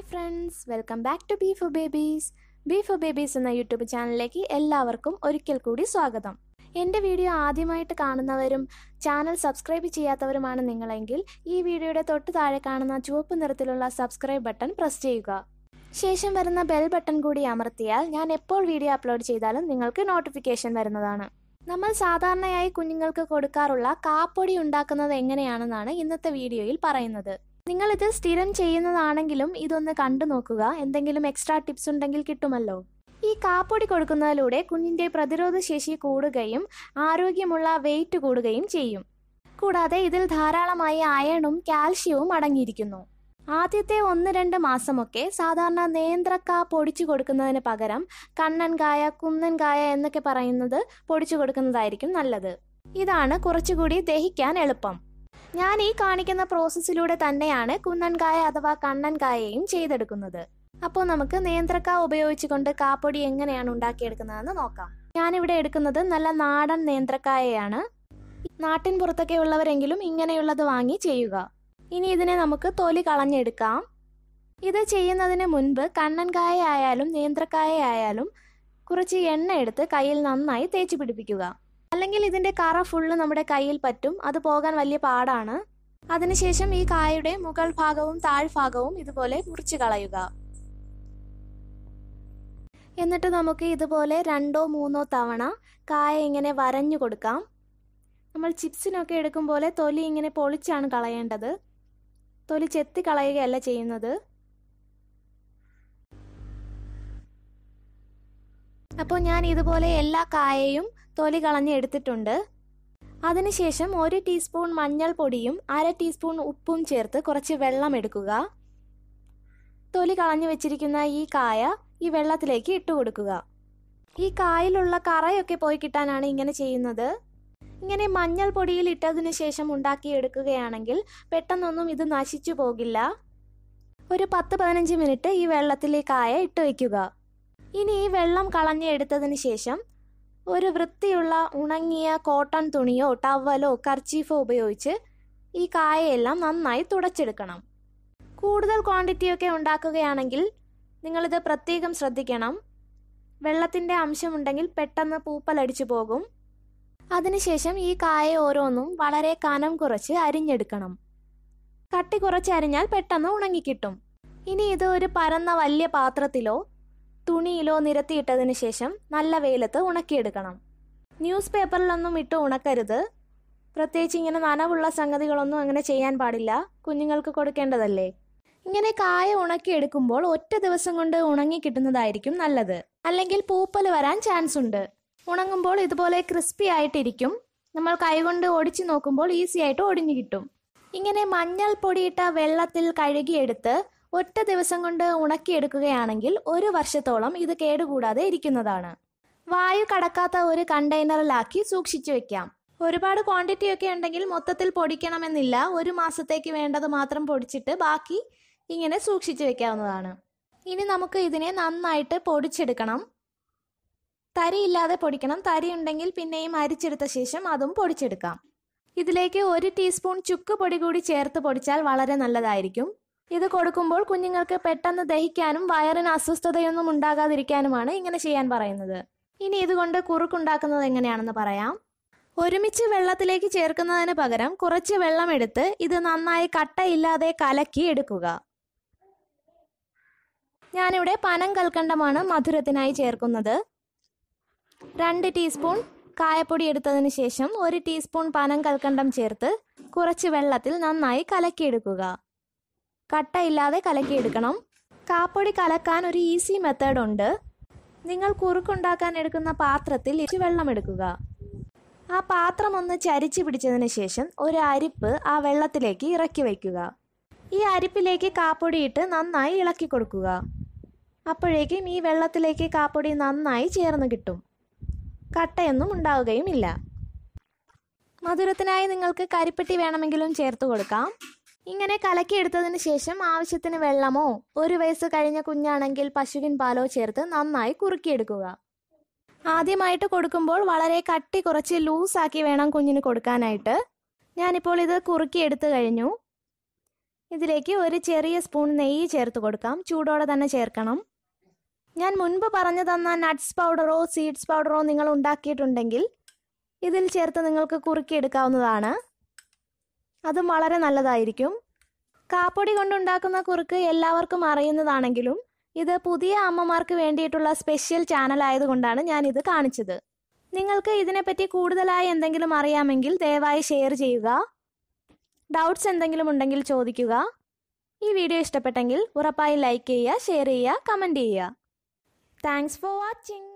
hi friends welcome back to B for babies B for babies എന്ന YouTube ചാനലിലേക്ക് എല്ലാവർക്കും ഒരിക്കൽ കൂടി സ്വാഗതം എൻ്റെ വീഡിയോ ആദ്യമായിട്ട് കാണുന്നവരും ചാനൽ സബ്സ്ക്രൈബ് ചെയ്യാത്തവരുമാണ് നിങ്ങളെങ്കിൽ ഈ വീഡിയോയുടെ തൊട്ട് താഴെ കാണുന്ന ചുവപ്പ് നിറത്തിലുള്ള സബ്സ്ക്രൈബ് ബട്ടൺ പ്രസ് ചെയ്യുക ശേഷം വരുന്ന ബെൽ ബട്ടൺ കൂടി അമർത്തിയാൽ ഞാൻ എപ്പോൾ വീഡിയോ അപ്ലോഡ് ചെയ്താലും നിങ്ങൾക്ക് നോട്ടിഫിക്കേഷൻ വരുന്നതാണ് നമ്മൾ സാധാരണയായി കുഞ്ഞുങ്ങൾക്ക് കൊടുക്കാറുള്ള കാപ്പൊടി ഉണ്ടാക്കുന്നത് എങ്ങനെയാണെന്നാണ് ഇന്നത്തെ വീഡിയോയിൽ പറയുന്നത് ഇത് സ്ഥിരം ചെയ്യുന്നതാണെങ്കിലും ഇതൊന്ന് കണ്ടു നോക്കുക എന്തെങ്കിലും എക്സ്ട്രാ ടിപ്സ് ഉണ്ടെങ്കിൽ കിട്ടുമല്ലോ ഈ കാപ്പൊടി കൊടുക്കുന്നതിലൂടെ കുഞ്ഞിൻ്റെ പ്രതിരോധ ശേഷി കൂടുകയും ആരോഗ്യമുള്ള വെയിറ്റ് കൂടുകയും ചെയ്യും കൂടാതെ ഇതിൽ ധാരാളമായി അയണും കാൽഷ്യവും അടങ്ങിയിരിക്കുന്നു ആദ്യത്തെ ഒന്ന് രണ്ട് മാസമൊക്കെ സാധാരണ നേന്ത്രക്ക പൊടിച്ചു കൊടുക്കുന്നതിന് പകരം കണ്ണൻകായ കുന്നൻകായ എന്നൊക്കെ പറയുന്നത് പൊടിച്ചു കൊടുക്കുന്നതായിരിക്കും നല്ലത് ഇതാണ് കുറച്ചുകൂടി ദഹിക്കാൻ എളുപ്പം ഞാൻ ഈ കാണിക്കുന്ന പ്രോസസ്സിലൂടെ തന്നെയാണ് കുന്നൻകായ അഥവാ കണ്ണൻകായയും ചെയ്തെടുക്കുന്നത് അപ്പോൾ നമുക്ക് നേന്ത്രക്ക ഉപയോഗിച്ചുകൊണ്ട് കാപ്പൊടി എങ്ങനെയാണ് ഉണ്ടാക്കിയെടുക്കുന്നതെന്ന് നോക്കാം ഞാനിവിടെ എടുക്കുന്നത് നല്ല നാടൻ നേന്ത്രക്കായയാണ് നാട്ടിൻ പുറത്തൊക്കെ ഉള്ളവരെങ്കിലും ഇങ്ങനെയുള്ളത് വാങ്ങി ചെയ്യുക ഇനി ഇതിനെ നമുക്ക് തൊലി കളഞ്ഞെടുക്കാം ഇത് ചെയ്യുന്നതിന് മുൻപ് കണ്ണൻകായ ആയാലും നേന്ത്രക്കായ ആയാലും കുറച്ച് എണ്ണ എടുത്ത് കയ്യിൽ നന്നായി തേച്ച് പിടിപ്പിക്കുക അല്ലെങ്കിൽ ഇതിന്റെ കറ ഫുള്ള് നമ്മുടെ കയ്യിൽ പറ്റും അത് പോകാൻ വലിയ പാടാണ് അതിനുശേഷം ഈ കായയുടെ മുകൾ ഭാഗവും താഴ്ഭാഗവും ഇതുപോലെ മുറിച്ചു കളയുക എന്നിട്ട് നമുക്ക് ഇതുപോലെ രണ്ടോ മൂന്നോ തവണ കായ ഇങ്ങനെ വരഞ്ഞു കൊടുക്കാം നമ്മൾ ചിപ്സിനൊക്കെ എടുക്കുമ്പോൾ പോലെ തൊലി ഇങ്ങനെ പൊളിച്ചാണ് കളയേണ്ടത് തൊലി ചെത്തി കളയുകയല്ല ചെയ്യുന്നത് അപ്പോൾ ഞാൻ ഇതുപോലെ എല്ലാ കായയും തൊലി കളഞ്ഞ് എടുത്തിട്ടുണ്ട് അതിനുശേഷം ഒരു ടീസ്പൂൺ മഞ്ഞൾപ്പൊടിയും അര ടീസ്പൂൺ ഉപ്പും ചേർത്ത് കുറച്ച് വെള്ളം എടുക്കുക തൊലി കളഞ്ഞു വെച്ചിരിക്കുന്ന ഈ കായ ഈ വെള്ളത്തിലേക്ക് ഇട്ട് കൊടുക്കുക ഈ കായലുള്ള കറയൊക്കെ പോയി കിട്ടാനാണ് ഇങ്ങനെ ചെയ്യുന്നത് ഇങ്ങനെ മഞ്ഞൾപ്പൊടിയിൽ ഇട്ടതിന് ശേഷം ഉണ്ടാക്കിയെടുക്കുകയാണെങ്കിൽ പെട്ടെന്നൊന്നും ഇത് നശിച്ചു പോകില്ല ഒരു പത്ത് പതിനഞ്ച് മിനിറ്റ് ഈ ഈ കായ ഇട്ട് വയ്ക്കുക ഇനി ഈ വെള്ളം കളഞ്ഞ് എടുത്തതിന് ശേഷം ഒരു വൃത്തിയുള്ള ഉണങ്ങിയ കോട്ടൺ തുണിയോ ടവലോ കർച്ചീഫോ ഉപയോഗിച്ച് ഈ കായയെല്ലാം നന്നായി തുടച്ചെടുക്കണം കൂടുതൽ ക്വാണ്ടിറ്റിയൊക്കെ ഉണ്ടാക്കുകയാണെങ്കിൽ നിങ്ങളിത് പ്രത്യേകം ശ്രദ്ധിക്കണം വെള്ളത്തിൻ്റെ അംശമുണ്ടെങ്കിൽ പെട്ടെന്ന് പൂപ്പലടിച്ചു പോകും അതിനുശേഷം ഈ കായ ഓരോന്നും വളരെ കനം കുറച്ച് അരിഞ്ഞെടുക്കണം കട്ടി കുറച്ച് അരിഞ്ഞാൽ പെട്ടെന്ന് ഉണങ്ങിക്കിട്ടും ഇനി ഇത് ഒരു പരന്ന വലിയ പാത്രത്തിലോ തുണിയിലോ നിരത്തിയിട്ടതിന് ശേഷം നല്ല വെയിലത്ത് ഉണക്കിയെടുക്കണം ന്യൂസ് പേപ്പറിലൊന്നും ഇട്ട് ഉണക്കരുത് പ്രത്യേകിച്ച് ഇങ്ങനെ നനവുള്ള സംഗതികളൊന്നും അങ്ങനെ ചെയ്യാൻ പാടില്ല കുഞ്ഞുങ്ങൾക്ക് കൊടുക്കേണ്ടതല്ലേ ഇങ്ങനെ കായ ഉണക്കിയെടുക്കുമ്പോൾ ഒറ്റ ദിവസം കൊണ്ട് ഉണങ്ങി കിട്ടുന്നതായിരിക്കും നല്ലത് അല്ലെങ്കിൽ പൂപ്പൽ വരാൻ ചാൻസ് ഉണ്ട് ഉണങ്ങുമ്പോൾ ഇതുപോലെ ക്രിസ്പി ആയിട്ടിരിക്കും നമ്മൾ കൈകൊണ്ട് ഒടിച്ചു നോക്കുമ്പോൾ ഈസി ആയിട്ട് ഒടിഞ്ഞു കിട്ടും ഇങ്ങനെ മഞ്ഞൾ പൊടിയിട്ട വെള്ളത്തിൽ കഴുകിയെടുത്ത് ഒറ്റ ദിവസം കൊണ്ട് ഉണക്കിയെടുക്കുകയാണെങ്കിൽ ഒരു വർഷത്തോളം ഇത് കേടുകൂടാതെ ഇരിക്കുന്നതാണ് വായു കടക്കാത്ത ഒരു കണ്ടെയ്നറിലാക്കി സൂക്ഷിച്ചു വെക്കാം ഒരുപാട് ക്വാണ്ടിറ്റി ഒക്കെ ഉണ്ടെങ്കിൽ മൊത്തത്തിൽ പൊടിക്കണമെന്നില്ല ഒരു മാസത്തേക്ക് വേണ്ടത് മാത്രം പൊടിച്ചിട്ട് ബാക്കി ഇങ്ങനെ സൂക്ഷിച്ചു വെക്കാവുന്നതാണ് ഇനി നമുക്ക് ഇതിനെ നന്നായിട്ട് പൊടിച്ചെടുക്കണം തരി ഇല്ലാതെ പൊടിക്കണം തരി ഉണ്ടെങ്കിൽ പിന്നെയും അരിച്ചെടുത്ത ശേഷം അതും പൊടിച്ചെടുക്കാം ഇതിലേക്ക് ഒരു ടീസ്പൂൺ ചുക്ക് പൊടി കൂടി ചേർത്ത് പൊടിച്ചാൽ വളരെ നല്ലതായിരിക്കും ഇത് കൊടുക്കുമ്പോൾ കുഞ്ഞുങ്ങൾക്ക് പെട്ടെന്ന് ദഹിക്കാനും വയറിന് അസ്വസ്ഥതയൊന്നും ഉണ്ടാകാതിരിക്കാനുമാണ് ഇങ്ങനെ ചെയ്യാൻ പറയുന്നത് ഇനി ഇതുകൊണ്ട് കുറുക്കുണ്ടാക്കുന്നത് എങ്ങനെയാണെന്ന് പറയാം ഒരുമിച്ച് വെള്ളത്തിലേക്ക് ചേർക്കുന്നതിന് പകരം കുറച്ച് വെള്ളമെടുത്ത് ഇത് നന്നായി കട്ടയില്ലാതെ കലക്കി എടുക്കുക ഞാനിവിടെ പനം കൽക്കണ്ടമാണ് മധുരത്തിനായി ചേർക്കുന്നത് രണ്ട് ടീസ്പൂൺ കായപ്പൊടി എടുത്തതിന് ശേഷം ഒരു ടീസ്പൂൺ പനം കൽക്കണ്ടം ചേർത്ത് കുറച്ച് വെള്ളത്തിൽ നന്നായി കലക്കിയെടുക്കുക കട്ടയില്ലാതെ കലക്കിയെടുക്കണം കാപ്പൊടി കലക്കാൻ ഒരു ഈസി മെത്തേഡ് ഉണ്ട് നിങ്ങൾ കുറുക്കുണ്ടാക്കാൻ എടുക്കുന്ന പാത്രത്തിൽ വെള്ളം എടുക്കുക ആ പാത്രം ഒന്ന് ചരിച്ചു പിടിച്ചതിന് ശേഷം ഒരു അരിപ്പ് ആ വെള്ളത്തിലേക്ക് ഇറക്കി വയ്ക്കുക ഈ അരിപ്പിലേക്ക് കാപ്പൊടിയിട്ട് നന്നായി ഇളക്കി കൊടുക്കുക അപ്പോഴേക്കും ഈ വെള്ളത്തിലേക്ക് കാപ്പൊടി നന്നായി ചേർന്ന് കിട്ടും കട്ടയൊന്നും ഉണ്ടാവുകയുമില്ല മധുരത്തിനായി നിങ്ങൾക്ക് കരിപ്പെട്ടി വേണമെങ്കിലും ചേർത്ത് കൊടുക്കാം ഇങ്ങനെ കലക്കിയെടുത്തതിന് ശേഷം ആവശ്യത്തിന് വെള്ളമോ ഒരു വയസ്സ് കഴിഞ്ഞ കുഞ്ഞാണെങ്കിൽ പശുവിൻ പാലോ ചേർത്ത് നന്നായി കുറുക്കിയെടുക്കുക ആദ്യമായിട്ട് കൊടുക്കുമ്പോൾ വളരെ കട്ടി കുറച്ച് ലൂസാക്കി വേണം കുഞ്ഞിന് കൊടുക്കാനായിട്ട് ഞാനിപ്പോൾ ഇത് കുറുക്കിയെടുത്തു കഴിഞ്ഞു ഇതിലേക്ക് ഒരു ചെറിയ സ്പൂൺ നെയ്യ് ചേർത്ത് കൊടുക്കാം ചൂടോടെ തന്നെ ചേർക്കണം ഞാൻ മുൻപ് പറഞ്ഞു തന്ന നട്ട്സ് പൗഡറോ സീഡ്സ് പൗഡറോ നിങ്ങൾ ഉണ്ടാക്കിയിട്ടുണ്ടെങ്കിൽ ഇതിൽ ചേർത്ത് നിങ്ങൾക്ക് കുറുക്കിയെടുക്കാവുന്നതാണ് അതും വളരെ നല്ലതായിരിക്കും കാപ്പൊടി കൊണ്ടുണ്ടാക്കുന്ന കുറുക്ക് എല്ലാവർക്കും അറിയുന്നതാണെങ്കിലും ഇത് പുതിയ അമ്മമാർക്ക് വേണ്ടിയിട്ടുള്ള സ്പെഷ്യൽ ചാനൽ ആയതുകൊണ്ടാണ് ഞാൻ ഇത് കാണിച്ചത് നിങ്ങൾക്ക് ഇതിനെപ്പറ്റി കൂടുതലായി എന്തെങ്കിലും അറിയാമെങ്കിൽ ദയവായി ഷെയർ ചെയ്യുക ഡൗട്ട്സ് എന്തെങ്കിലും ഉണ്ടെങ്കിൽ ചോദിക്കുക ഈ വീഡിയോ ഇഷ്ടപ്പെട്ടെങ്കിൽ ഉറപ്പായി ലൈക്ക് ചെയ്യുക ഷെയർ ചെയ്യുക കമൻറ്റ് ചെയ്യുക താങ്ക്സ് ഫോർ വാച്ചിങ്